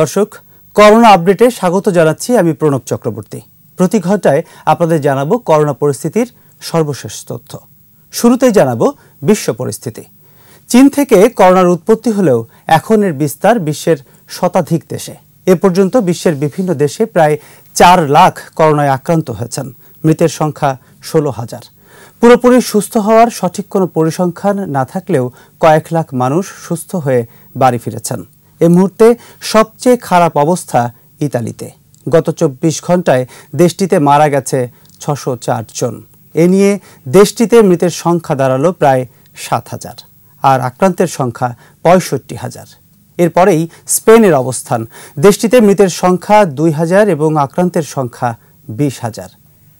দর্শক করোনা আপডেটে স্বাগত জানাচ্ছি আমি প্রণব চক্রবর্তী প্রতি ঘন্টায় আপনাদের জানাবো করোনা পরিস্থিতির সর্বশেষ তথ্য শুরুতেই জানাবো বিশ্ব পরিস্থিতি চীন থেকে করোনার উৎপত্তি হলেও এখন এর বিস্তার বিশ্বের শতাধিক দেশে এ পর্যন্ত বিশ্বের বিভিন্ন দেশে প্রায় চার লাখ করোনায় আক্রান্ত হয়েছেন মৃতের সংখ্যা ষোলো হাজার পুরোপুরি সুস্থ হওয়ার সঠিক কোনো পরিসংখ্যান না থাকলেও কয়েক লাখ মানুষ সুস্থ হয়ে বাড়ি ফিরেছেন এ মুহূর্তে সবচেয়ে খারাপ অবস্থা ইতালিতে গত চব্বিশ ঘন্টায় দেশটিতে মারা গেছে ছশো জন এ নিয়ে দেশটিতে মৃতের সংখ্যা দাঁড়ালো প্রায় সাত হাজার আর আক্রান্তের সংখ্যা পঁয়ষট্টি হাজার এরপরেই স্পেনের অবস্থান দেশটিতে মৃতের সংখ্যা দুই হাজার এবং আক্রান্তের সংখ্যা বিশ হাজার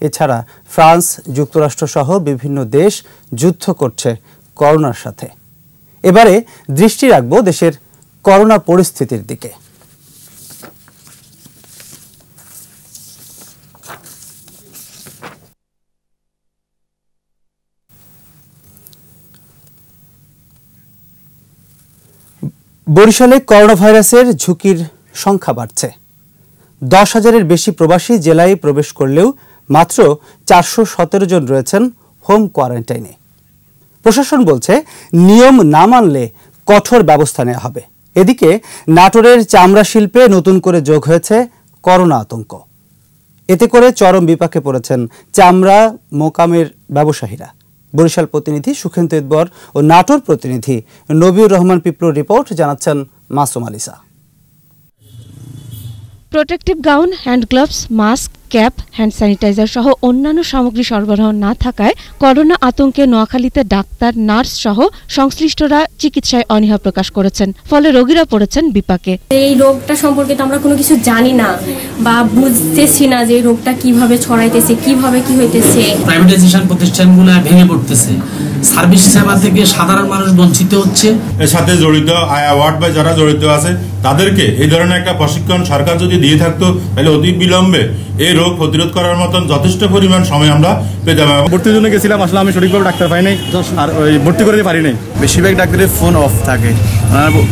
এছাড়া ফ্রান্স যুক্তরাষ্ট্রসহ বিভিন্ন দেশ যুদ্ধ করছে করোনার সাথে এবারে দৃষ্টি রাখব দেশের করোনা পরিস্থিতির দিকে বরিশালে করোনা ভাইরাসের ঝুঁকির সংখ্যা বাড়ছে দশ হাজারের বেশি প্রবাসী জেলায় প্রবেশ করলেও মাত্র চারশো সতেরো জন রয়েছেন হোম কোয়ারেন্টাইনে প্রশাসন বলছে নিয়ম না মানলে কঠোর ব্যবস্থা নেওয়া হবে এদিকে নাটোরের চামড়া শিল্পে নতুন করে যোগ হয়েছে করোনা আতঙ্ক এতে করে চরম বিপাকে পড়েছেন চামড়া মোকামের ব্যবসায়ীরা বরিশাল প্রতিনিধি সুখেন্দু ইদবর ও নাটোর প্রতিনিধি নবীর রহমান পিপ্লোর রিপোর্ট জানাচ্ছেন Masum Alisa protective gown hand gloves mask cap hand sanitizer সহ অন্যান্য সামগ্রী সরবরাহ না থাকায় করোনা আতঙ্কে নোয়াখালীতে ডাক্তার নার্স সহ সংশ্লিষ্টরা চিকিৎসায় অনীহা প্রকাশ করেছেন ফলে রোগীরা পড়েছেন বিপাকে এই রোগটা সম্পর্কে তো আমরা কোনো কিছু জানি না বা বুঝতেছি না যে রোগটা কিভাবে ছড়াইতেছে কিভাবে কি হইতেছে প্রাইভেটাইজেশন প্রতিষ্ঠানগুলো ভেঙে পড়তেছে সার্ভিস সেবা থেকে সাধারণ মানুষ বঞ্চিত হচ্ছে এর সাথে জড়িত আয়াওয়ার্ড বা যারা জড়িত আছে তাদেরকে এই ধরনের একটা প্রশিক্ষণ সরকার যদি দিয়ে থাকতো তাহলে অতি বিলম্বে এই রোগ প্রতিরোধ করার মতন যথেষ্ট পরিমাণ সময় আমরা পেয়ে যাবো ভর্তির জন্য গেছিলাম আসলে আমি সঠিকভাবে ডাক্তার পাই নাই আর ওই ভর্তি করতে পারি নাই বেশিরভাগ ডাক্তারের ফোন অফ থাকে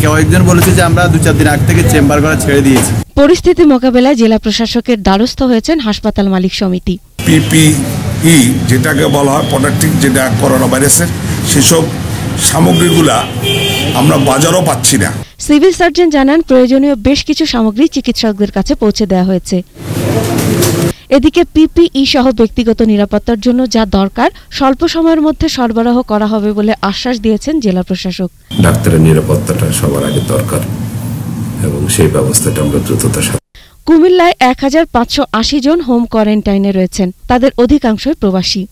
কেউ একজন বলেছে যে আমরা দু চার দিন আগ থেকে চেম্বার করা ছেড়ে দিয়েছি পরিস্থিতি মোকাবেলায় জেলা প্রশাসকের দ্বারস্থ হয়েছেন হাসপাতাল মালিক সমিতি পিপিই যেটাকে বলা হয় প্রোডাক্টিভ যেটা করোনা ভাইরাসের সেসব সামগ্রীগুলা আমরা বাজারও পাচ্ছি না সিভিল সার্জন জানান প্রয়োজনীয় বেশ কিছু সামগ্রী চিকিৎসকদের কাছে পৌঁছে দেওয়া হয়েছে এদিকে পিপিই সহ ব্যক্তিগত নিরাপত্তার জন্য যা দরকার স্বল্প সময়ের মধ্যে সরবরাহ করা হবে বলে আশ্বাস দিয়েছেন জেলা প্রশাসক ডাক্তারের নিরাপত্তাটা সবার আগে দরকার এবং সেই ব্যবস্থাটা আমরা দ্রুততার সাথে কুমিল্লায় এক হাজার পাঁচশো আশি জন হোম কোয়ারেন্টাইনে রয়েছেন তাদের অধিকাংশই প্রবাসী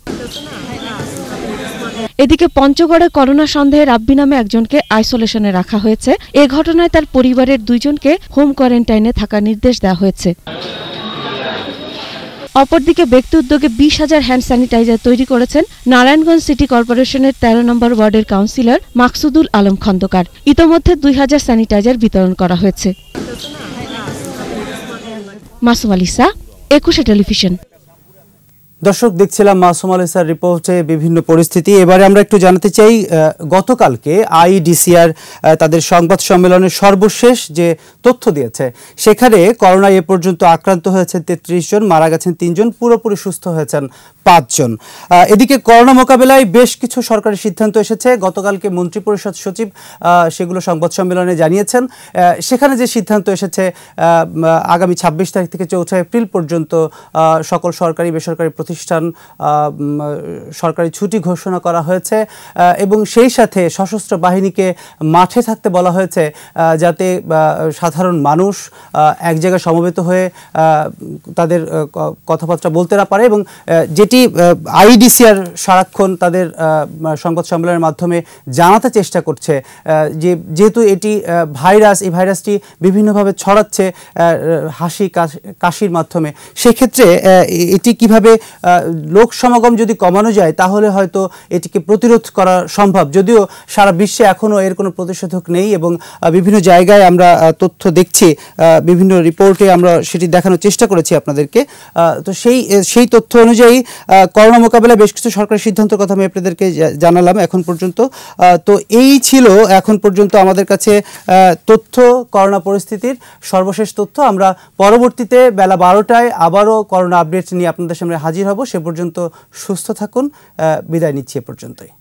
এদিকে পঞ্চগড়ে করোনা সন্দেহে রাব্বি নামে একজনকে আইসোলেশনে রাখা হয়েছে এ ঘটনায় তার পরিবারের দুইজনকে হোম কোয়ারেন্টাইনে থাকার নির্দেশ দেওয়া হয়েছে অপরদিকে ব্যক্তি উদ্যোগে বিশ হাজার হ্যান্ড স্যানিটাইজার তৈরি করেছেন নারায়ণগঞ্জ সিটি কর্পোরেশনের তেরো নম্বর ওয়ার্ডের কাউন্সিলর মাকসুদুল আলম খন্দকার ইতোমধ্যে দুই হাজার স্যানিটাইজার বিতরণ করা হয়েছে মাসুম আলিসা একুশে টেলিভিশন দর্শক দেখছিলাম মাসুম আলহ স্যার রিপোর্টে বিভিন্ন পরিস্থিতি এবারে আমরা একটু জানাতে চাই গতকালকে আইডিসিআর তাদের সংবাদ সম্মেলনের সর্বশেষ যে তথ্য দিয়েছে সেখানে করোনায় এ পর্যন্ত আক্রান্ত হয়েছে তেত্রিশ জন মারা গেছেন তিনজন পুরোপুরি সুস্থ হয়েছেন পাঁচজন এদিকে করোনা মোকাবেলায় বেশ কিছু সরকারি সিদ্ধান্ত এসেছে গতকালকে মন্ত্রিপরিষদ সচিব সেগুলো সংবাদ সম্মেলনে জানিয়েছেন সেখানে যে সিদ্ধান্ত এসেছে আগামী ছাব্বিশ তারিখ থেকে চৌঠা এপ্রিল পর্যন্ত সকল সরকারি বেসরকারি প্রতিষ্ঠান সরকারি ছুটি ঘোষণা করা হয়েছে এবং সেই সাথে সশস্ত্র বাহিনীকে মাঠে থাকতে বলা হয়েছে যাতে সাধারণ মানুষ এক জায়গায় সমবেত হয়ে তাদের কথাবার্তা বলতে না পারে এবং যে এটি আইডিসিআর সারাক্ষণ তাদের সংবাদ সম্মেলনের মাধ্যমে জানাতে চেষ্টা করছে যে যেহেতু এটি ভাইরাস এই ভাইরাসটি বিভিন্নভাবে ছড়াচ্ছে হাসি কাশির মাধ্যমে সেক্ষেত্রে এটি কিভাবে লোক সমাগম যদি কমানো যায় তাহলে হয়তো এটিকে প্রতিরোধ করা সম্ভব যদিও সারা বিশ্বে এখনও এর কোনো প্রতিষেধক নেই এবং বিভিন্ন জায়গায় আমরা তথ্য দেখছি বিভিন্ন রিপোর্টে আমরা সেটি দেখানোর চেষ্টা করেছি আপনাদেরকে তো সেই সেই তথ্য অনুযায়ী করোনা মোকাবেলায় বেশ কিছু সরকারি সিদ্ধান্তের কথা আমি আপনাদেরকে জানালাম এখন পর্যন্ত তো এই ছিল এখন পর্যন্ত আমাদের কাছে তথ্য করোনা পরিস্থিতির সর্বশেষ তথ্য আমরা পরবর্তীতে বেলা বারোটায় আবারও করোনা আপডেট নিয়ে আপনাদের সামনে হাজির হব সে পর্যন্ত সুস্থ থাকুন বিদায় নিচ্ছি এ পর্যন্তই